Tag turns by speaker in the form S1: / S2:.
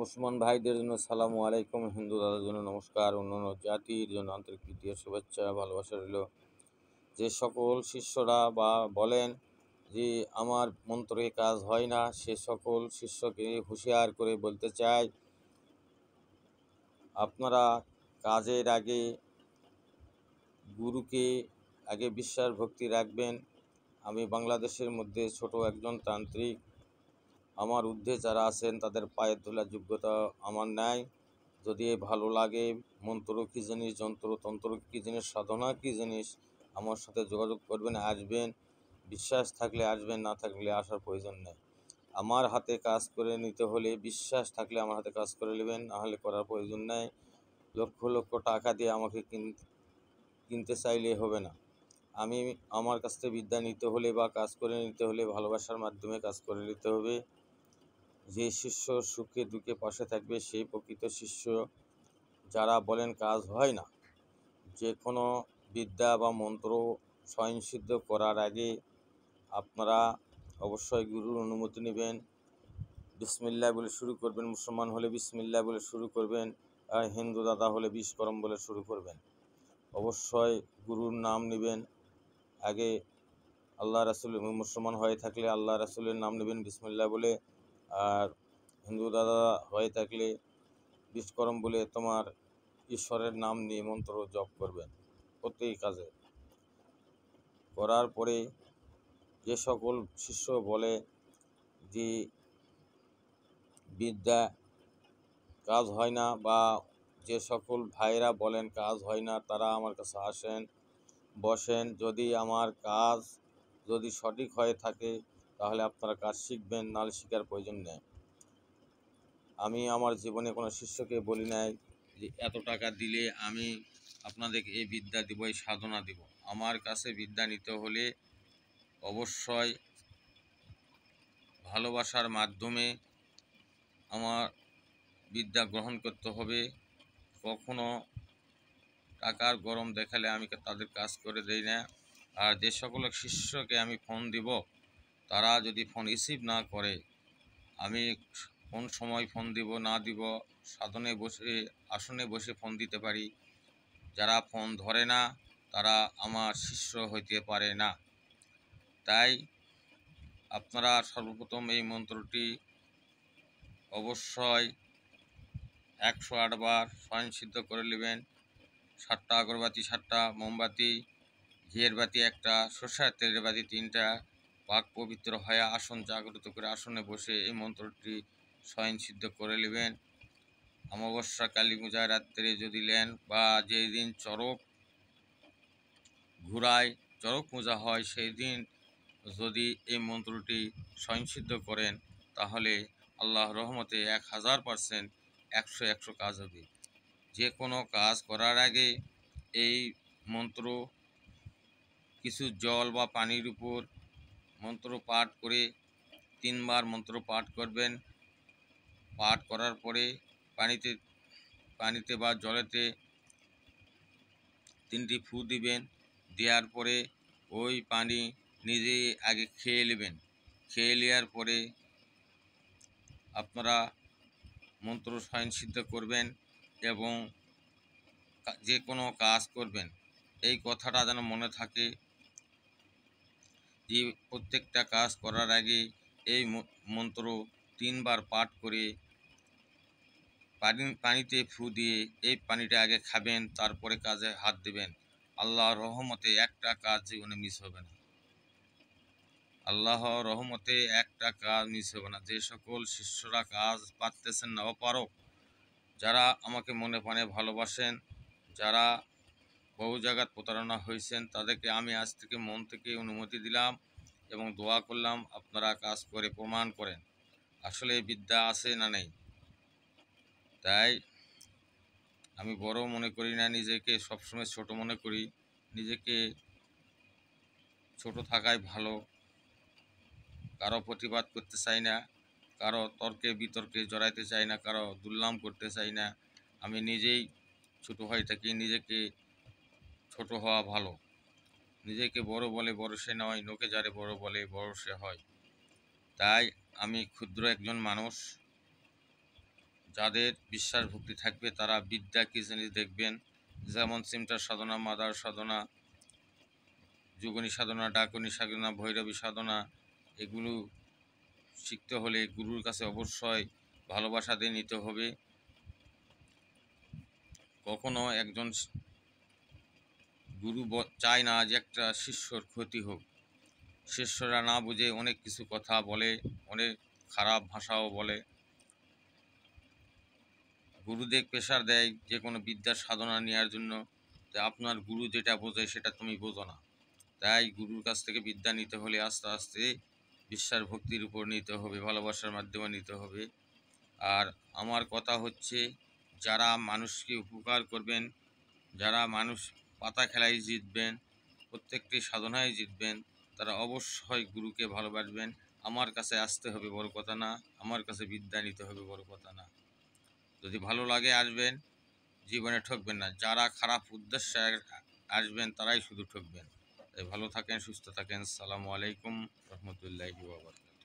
S1: মুসলমান ভাইদের জন্য সালামু আলাইকুম হিন্দু দাদার জন্য নমস্কার অন্যান্য জাতির জন্য আন্তরিক প্রীতি শুভেচ্ছা ভালোবাসা রইল যে সকল শিষ্যরা বা বলেন যে আমার মন্ত্রে কাজ হয় না সে সকল শিষ্যকে হুঁশিয়ার করে বলতে চাই আপনারা কাজের আগে গুরুকে আগে বিশ্বাস ভক্তি রাখবেন আমি বাংলাদেশের মধ্যে ছোট একজন তান্ত্রিক আমার ঊর্ধ্বে যারা আছেন তাদের পায়ের ধুলার যোগ্যতা আমার নাই যদি ভালো লাগে মন্ত্র কী জিনিস যন্ত্রতন্ত্র কী জিনিস সাধনা কী জিনিস আমার সাথে যোগাযোগ করবেন আসবেন বিশ্বাস থাকলে আসবেন না থাকলে আসার প্রয়োজন নেই আমার হাতে কাজ করে নিতে হলে বিশ্বাস থাকলে আমার হাতে কাজ করে নেবেন নাহলে করার প্রয়োজন নেই লক্ষ লক্ষ টাকা দিয়ে আমাকে কিনতে চাইলে হবে না আমি আমার কাছ থেকে বিদ্যা নিতে হলে বা কাজ করে নিতে হলে ভালোবাসার মাধ্যমে কাজ করে নিতে হবে যে শিষ্য সুখে দুঃখে পাশে থাকবে সেই প্রকৃত শিষ্য যারা বলেন কাজ হয় না যে কোনো বিদ্যা বা মন্ত্র স্বয়ংসিদ্ধ করার আগে আপনারা অবশ্যই গুরুর অনুমতি নেবেন বিসমিল্লা বলে শুরু করবেন মুসলমান হলে বিসমিল্লা বলে শুরু করবেন হিন্দু দাদা হলে বিস্করম বলে শুরু করবেন অবশ্যই গুরুর নাম নেবেন আগে আল্লাহ রাসুল মুসলমান হয়ে থাকলে আল্লাহ রাসুলের নাম নেবেন বিসমিল্লা বলে আর হিন্দু দাদা হয়ে থাকলে বিশ্বকরম বলে তোমার ঈশ্বরের নাম নিয়ে মন্ত্র জপ করবেন প্রত্যেক কাজে করার পরে যে সকল শিষ্য বলে যে বিদ্যা কাজ হয় না বা যে সকল ভাইরা বলেন কাজ হয় না তারা আমার কাছে আসেন বসেন যদি আমার কাজ যদি সঠিক হয়ে থাকে তাহলে আপনারা কাজ শিখবেন নাহলে শেখার প্রয়োজন নেই আমি আমার জীবনে কোনো শিষ্যকে বলি নাই যে এত টাকা দিলে আমি আপনাদেরকে এই বিদ্যা দেব এই সাধনা দেব আমার কাছে বিদ্যা নিতে হলে অবশ্যই ভালোবাসার মাধ্যমে আমার বিদ্যা গ্রহণ করতে হবে কখনো টাকার গরম দেখালে আমি তাদের কাজ করে দেই না আর যে সকল শিষ্যকে আমি ফোন দিব তারা যদি ফোন রিসিভ না করে আমি কোন সময় ফোন দিব না দিব সাধনে বসে আসনে বসে ফোন দিতে পারি যারা ফোন ধরে না তারা আমার শিষ্য হইতে পারে না তাই আপনারা সর্বপ্রথম এই মন্ত্রটি অবশ্যই একশো আটবার স্বয়ংসিদ্ধ করে নেবেন সাতটা আগরবাতি সাতটা মোমবাতি ঘিয়ের বাতি একটা সর্ষার তেলের বাতি তিনটা পাক পবিত্র হয়ে আসন জাগ্রত করে আসনে বসে এই মন্ত্রটি সিদ্ধ করে নেবেন অমাবস্যা কালী পূজায় রাত্রে যদি লেন বা যেই দিন চরক ঘুরায় চরক পূজা হয় সেই দিন যদি এই মন্ত্রটি স্বয়ংসিদ্ধ করেন তাহলে আল্লাহ রহমতে এক হাজার পার্সেন্ট একশো একশো কাজ হবে যে কোনো কাজ করার আগে এই মন্ত্র কিছু জল বা পানির উপর মন্ত্র পাঠ করে তিনবার মন্ত্র পাঠ করবেন পাঠ করার পরে পানিতে পানিতে বা জলেতে তিনটি ফু দিবেন দেওয়ার পরে ওই পানি নিজেই আগে খেয়ে নেবেন খেয়ে নেওয়ার পরে আপনারা মন্ত্র স্বয়ং সিদ্ধ করবেন এবং যে কোনো কাজ করবেন এই কথাটা যেন মনে থাকে যে প্রত্যেকটা কাজ করার আগে এই মন্ত্র তিনবার পাঠ করে পানি পানিতে ফু দিয়ে এই পানিটা আগে খাবেন তারপরে কাজে হাত দেবেন আল্লাহ রহমতে একটা কাজ জীবনে মিস হবে না আল্লাহ রহমতে একটা কাজ মিস হবে না যে সকল শিষ্যরা কাজ পারতেছেন না অপারক যারা আমাকে মনে প্রাণে ভালোবাসেন যারা বহু জায়গার প্রতারণা হয়েছেন তাদেরকে আমি আজ থেকে মন থেকে অনুমতি দিলাম এবং দোয়া করলাম আপনারা কাজ করে প্রমাণ করেন আসলে বিদ্যা আছে না নেই তাই আমি বড় মনে করি না নিজেকে সবসময় ছোট মনে করি নিজেকে ছোট থাকাই ভালো কারো প্রতিবাদ করতে চাই না কারো তর্কে বিতর্কে জড়াইতে চাই না কারো দুর্লাম করতে চাই না আমি নিজেই ছোট হয়ে থাকি নিজেকে ছোট হওয়া ভালো নিজেকে বড় বলে বড় সে নয় লোকে যারে বড় বলে বড় সে হয় তাই আমি ক্ষুদ্র একজন মানুষ যাদের বিশ্বাস ভক্তি থাকবে তারা বিদ্যা কী জিনিস দেখবেন যেমন সিমটার সাধনা মাদার সাধনা যোগনী সাধনা ডাকনী সাধনা ভৈরবী সাধনা এগুলো শিখতে হলে গুরুর কাছে অবশ্যই ভালোবাসা দিয়ে নিতে হবে কখনো একজন গুরু চায় না যে একটা শিষ্যর ক্ষতি হোক শিষ্যরা না বুঝে অনেক কিছু কথা বলে অনেক খারাপ ভাষাও বলে গুরুদেব পেশার দেয় যে কোনো বিদ্যা সাধনা নেওয়ার জন্য যে আপনার গুরু যেটা বোঝে সেটা তুমি বোঝো না তাই গুরুর কাছ থেকে বিদ্যা নিতে হলে আস্তে আস্তে বিশ্বাস ভক্তির উপর নিতে হবে ভালোবাসার মাধ্যমে নিতে হবে আর আমার কথা হচ্ছে যারা মানুষকে উপকার করবেন যারা মানুষ পাতা খেলায় জিতবেন প্রত্যেকটি সাধনায় জিতবেন তারা অবশ্যই গুরুকে ভালোবাসবেন আমার কাছে আসতে হবে বড় কথা না আমার কাছে বিদ্যা নিতে হবে বড় কথা না যদি ভালো লাগে আসবেন জীবনে ঠকবেন না যারা খারাপ উদ্দেশ্যে আসবেন তারাই শুধু ঠকবেন তাই ভালো থাকেন সুস্থ থাকেন সালামু আলাইকুম রহমতুল্লাহ বাবরকাত